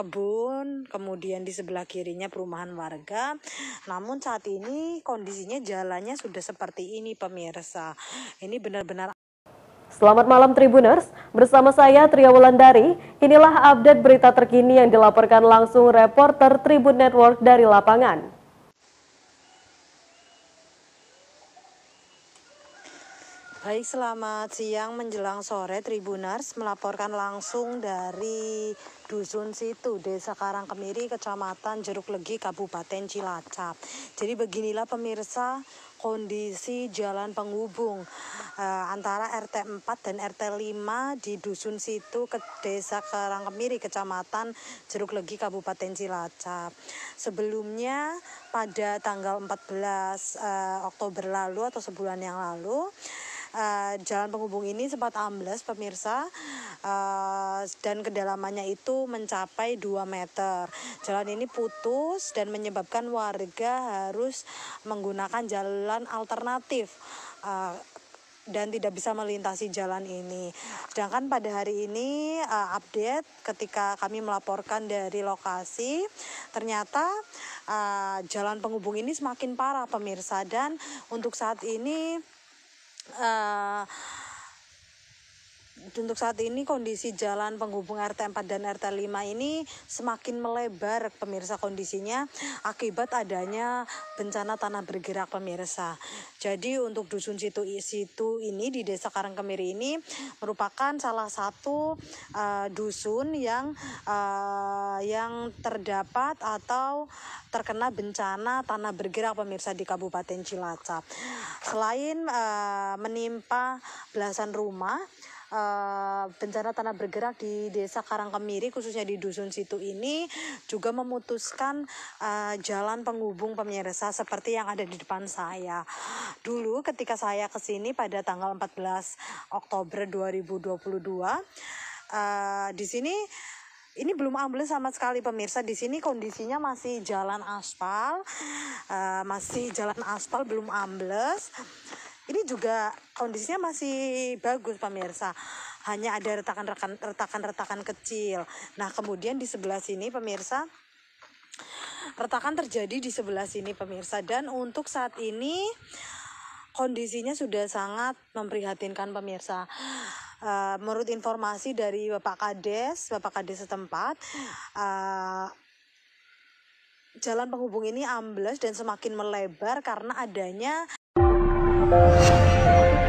kebun, kemudian di sebelah kirinya perumahan warga. Namun saat ini kondisinya jalannya sudah seperti ini pemirsa. Ini benar-benar Selamat malam Tribuners, bersama saya Tria Wulandari. Inilah update berita terkini yang dilaporkan langsung reporter Tribun Network dari lapangan. Baik, selamat siang menjelang sore Tribunars melaporkan langsung dari Dusun Situ, Desa Karang Kemiri, Kecamatan Jeruk Legi, Kabupaten Cilacap. Jadi beginilah pemirsa kondisi jalan penghubung eh, antara RT 4 dan RT 5 di Dusun Situ ke Desa Karang Kemiri, Kecamatan Jeruk Legi, Kabupaten Cilacap. Sebelumnya pada tanggal 14 eh, Oktober lalu atau sebulan yang lalu Eh, jalan penghubung ini sempat ambles pemirsa uh, dan kedalamannya itu mencapai 2 meter. Jalan ini putus dan menyebabkan warga harus menggunakan jalan alternatif. Uh, dan tidak bisa melintasi jalan ini. Sedangkan pada hari ini uh, update ketika kami melaporkan dari lokasi, ternyata uh, jalan penghubung ini semakin parah pemirsa dan untuk saat ini 呃。untuk saat ini kondisi jalan penghubung RT 4 dan RT 5 ini semakin melebar pemirsa kondisinya akibat adanya bencana tanah bergerak pemirsa. Jadi untuk dusun situ situ ini di Desa Karangkemiri ini merupakan salah satu uh, dusun yang uh, yang terdapat atau terkena bencana tanah bergerak pemirsa di Kabupaten Cilacap. Selain uh, menimpa belasan rumah uh, bencana tanah bergerak di Desa Karang Kemiri khususnya di Dusun Situ ini juga memutuskan uh, jalan penghubung pemirsa seperti yang ada di depan saya. Dulu ketika saya kesini pada tanggal 14 Oktober 2022 uh, eh, di sini ini belum ambles sama sekali pemirsa di sini kondisinya masih jalan aspal uh, masih jalan aspal belum ambles ini juga kondisinya masih bagus pemirsa. Hanya ada retakan-retakan retakan-retakan kecil. Nah, kemudian di sebelah sini pemirsa retakan terjadi di sebelah sini pemirsa dan untuk saat ini kondisinya sudah sangat memprihatinkan pemirsa. Uh, menurut informasi dari Bapak Kades, Bapak Kades setempat, uh, jalan penghubung ini ambles dan semakin melebar karena adanya《そうだ》